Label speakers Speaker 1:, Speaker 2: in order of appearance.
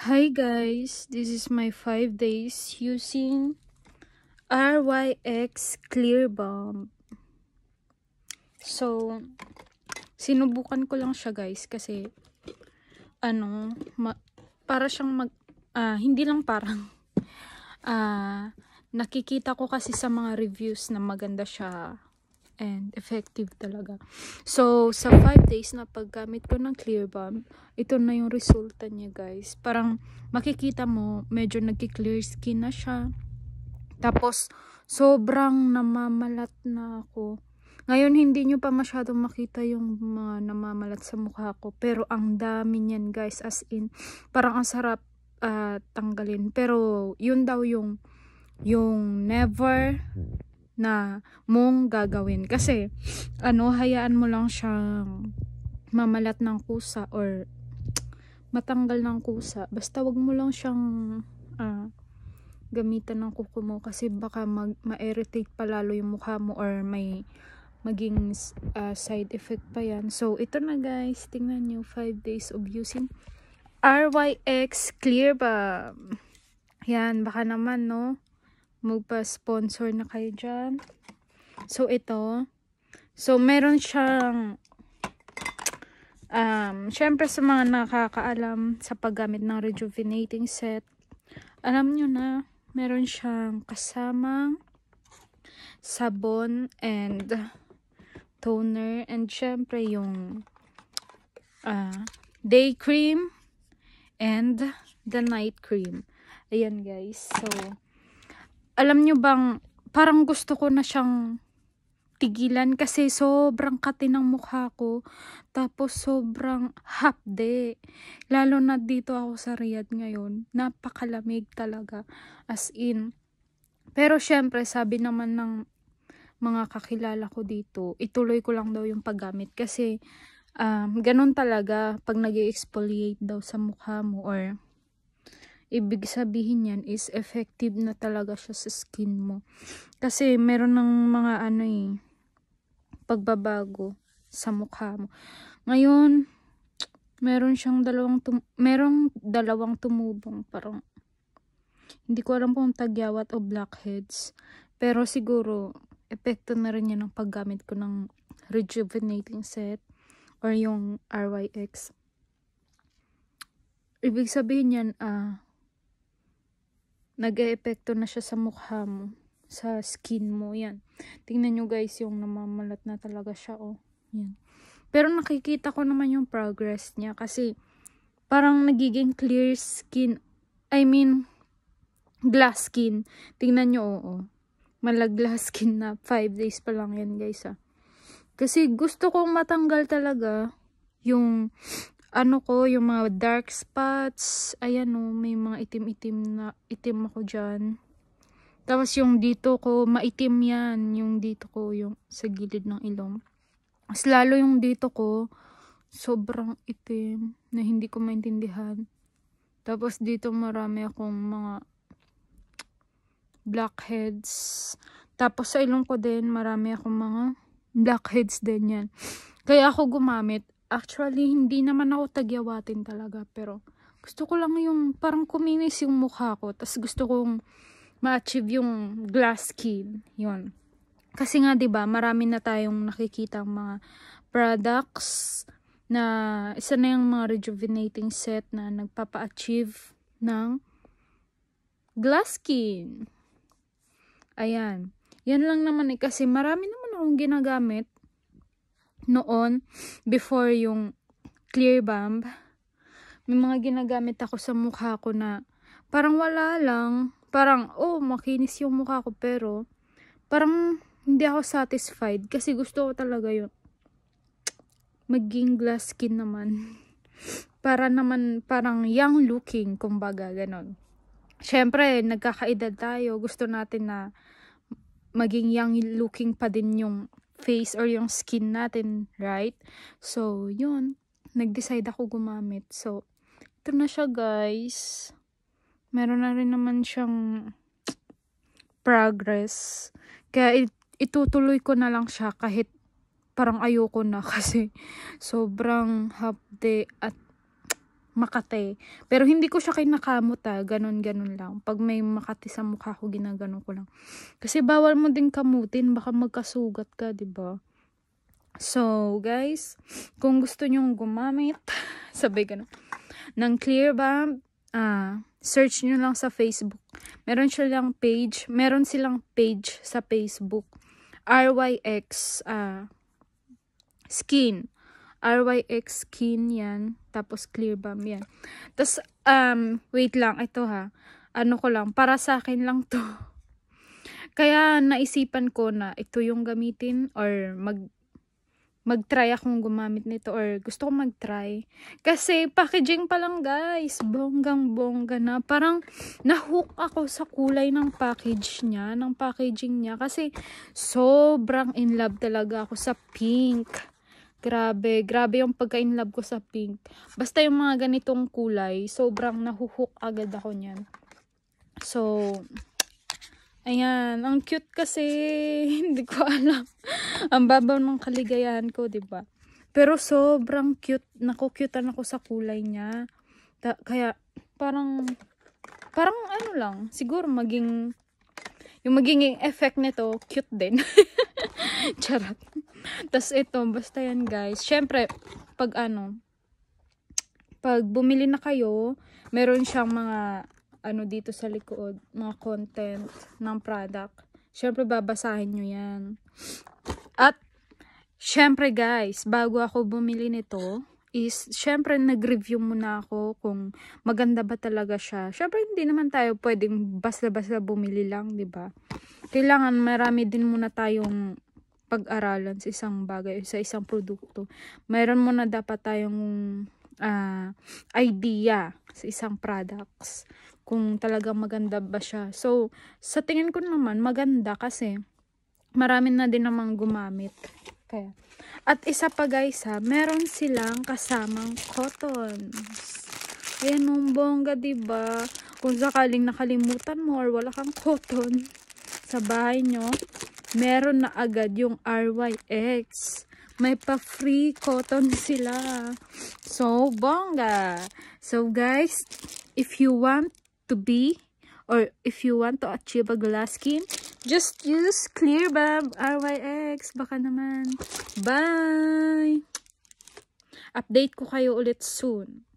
Speaker 1: Hi guys, this is my 5 days using RYX Clear Bomb. So, sinubukan ko lang siya guys kasi ano, para siyang mag, uh, hindi lang parang, uh, nakikita ko kasi sa mga reviews na maganda siya and effective talaga. So, sa 5 days na paggamit ko ng Clear Balm, ito na yung resulta niya guys. Parang makikita mo, medyo nagki-clear skin na siya. Tapos, sobrang namamalat na ako. Ngayon, hindi nyo pa masyadong makita yung mga namamalat sa mukha ko. Pero, ang dami niyan guys. As in, parang ang sarap uh, tanggalin. Pero, yun daw yung, yung never na mong gagawin. Kasi, ano, hayaan mo lang siyang mamalat ng kusa or matanggal ng kusa. Basta wag mo lang siyang uh, gamitan ng kuko mo kasi baka mag, ma-irritate pa lalo yung mukha mo or may maging uh, side effect pa yan. So, ito na guys. Tingnan nyo. 5 days of using RYX Clear Balm. Yan. Baka naman, no? magpa-sponsor na kayo dyan. So, ito. So, meron siyang um, syempre sa mga nakakaalam sa paggamit ng rejuvenating set, alam nyo na, meron siyang kasamang sabon and toner and syempre yung uh, day cream and the night cream. Ayan guys. So, alam nyo bang, parang gusto ko na siyang tigilan kasi sobrang kati ng mukha ko. Tapos sobrang hapde. Lalo na dito ako sa Riyadh ngayon. Napakalamig talaga. As in. Pero syempre, sabi naman ng mga kakilala ko dito, ituloy ko lang daw yung paggamit. Kasi um, ganun talaga pag nag exfoliate daw sa mukha mo or ibig sabihin yan is effective na talaga siya sa skin mo. Kasi meron ng mga ano eh, pagbabago sa mukha mo. Ngayon, meron siyang dalawang, tum merong dalawang tumubong parang hindi ko alam kung tagyawat o blackheads. Pero siguro, epekto na rin yan ng paggamit ko ng rejuvenating set or yung RYX. Ibig sabihin yan, ah, uh, nag-eepekto na siya sa mukha mo, sa skin mo, yan. Tingnan nyo guys, yung namamalat na talaga siya, oh. Yan. Pero nakikita ko naman yung progress niya kasi parang nagiging clear skin, I mean, glass skin. Tingnan nyo, oo. Oh, oh. Malaglass skin na. 5 days pa lang yan guys, ah. Kasi gusto kong matanggal talaga yung ano ko, yung mga dark spots. Ayan o, oh, may mga itim-itim na, itim ako dyan. Tapos yung dito ko, maitim yan. Yung dito ko, yung sa gilid ng ilong. Mas lalo yung dito ko, sobrang itim na hindi ko maintindihan. Tapos dito marami akong mga blackheads. Tapos sa ilong ko din, marami akong mga blackheads din yan. Kaya ako gumamit Actually, hindi naman ako tagyawatin talaga. Pero, gusto ko lang yung parang kuminis yung mukha ko. Tapos gusto kong ma-achieve yung glass skin. Yun. Kasi nga, 'di ba marami na tayong nakikita mga products na isa na yung mga rejuvenating set na nagpapa-achieve ng glass skin. Ayan. Yan lang naman eh. Kasi marami naman akong ginagamit noon, before yung clear bomb, may mga ginagamit ako sa mukha ko na parang wala lang. Parang, oh, makinis yung mukha ko. Pero, parang hindi ako satisfied. Kasi gusto ko talaga yung maging glass skin naman. Para naman, parang young looking, kumbaga, ganon. Siyempre, nagkakaedad tayo. Gusto natin na maging young looking pa din yung face or yung skin natin, right? So, yun. Nag-decide ako gumamit. So, ito na siya, guys. Meron na rin naman siyang progress. Kaya, itutuloy ko na lang siya kahit parang ayoko na kasi sobrang half at Makate. Pero hindi ko siya kay nakamot ah. Ganon, ganon lang. Pag may Makate sa mukha ko, ginaganon ko lang. Kasi bawal mo din kamutin. Baka magkasugat ka, ba diba? So, guys, kung gusto nyong gumamit, sabay ganun, ng clear balm, ah, search nyo lang sa Facebook. Meron silang page. Meron silang page sa Facebook. RYX uh, ah, skin. RYX skin yan. Tapos clear balm yan. Tapos, um, wait lang. Ito ha. Ano ko lang. Para sa akin lang to. Kaya naisipan ko na ito yung gamitin or mag mag-try akong gumamit nito or gusto ko mag-try. Kasi packaging pa lang guys, bonggang-bongga na. Parang nahook ako sa kulay ng package niya, ng packaging niya. Kasi sobrang in love talaga ako sa pink. Grabe, grabe yung pagkain love ko sa pink. Basta yung mga ganitong kulay, sobrang nahuhook agad ako niyan. So, ayan, ang cute kasi, hindi ko alam. ang babaw ng kaligayahan ko, 'di ba? Pero sobrang cute, nakukutan ako sa kulay niya. Ta kaya parang parang ano lang, siguro maging yung magiging effect nito cute din. Charot. Tapos ito, basta yan guys. Siyempre, pag ano, pag bumili na kayo, meron siyang mga ano dito sa likod, mga content ng product. Siyempre, babasahin nyo yan. At, siyempre guys, bago ako bumili nito, is, syempre, nag-review muna ako kung maganda ba talaga siya. Syempre, hindi naman tayo pwedeng basta-basta bumili lang, ba diba? Kailangan marami din muna tayong pag-aralan sa isang bagay o sa isang produkto. Mayroon muna dapat tayong uh, idea sa isang products kung talagang maganda ba siya. So, sa tingin ko naman, maganda kasi marami na din namang gumamit. Kaya. At isa pa guys ha, meron silang kasamang cottons. Ayan mong bongga, ba diba? Kung sakaling nakalimutan mo or wala kang cotton sa bahay nyo, meron na agad yung RYX. May pa-free cotton sila. So, bongga! So, guys, if you want to be or if you want to achieve a glass skin, just use Clear Bab RYX. Baka naman. Bye! Update ko kayo ulit soon.